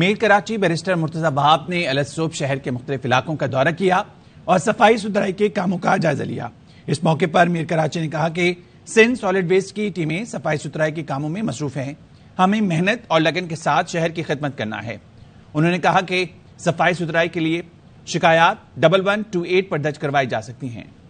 mayor Karachi barrister Murtaza Wahab ने अलसोब शहर के मुख्तलिफ इलाकों का दौरा किया और सफाई सुथराई के कामों का जायजा लिया इस मौके पर मेयर कराची ने कहा कि सिंध सॉलिड वेस्ट की टीमें सफाई सुथराई के कामों में मसरूफ हैं हमें मेहनत और लगन के साथ शहर की खिदमत करना है उन्होंने कहा कि सफाई सुथराई के लिए शिकायत डबल वन टू एट पर दर्ज करवाई जा सकती हैं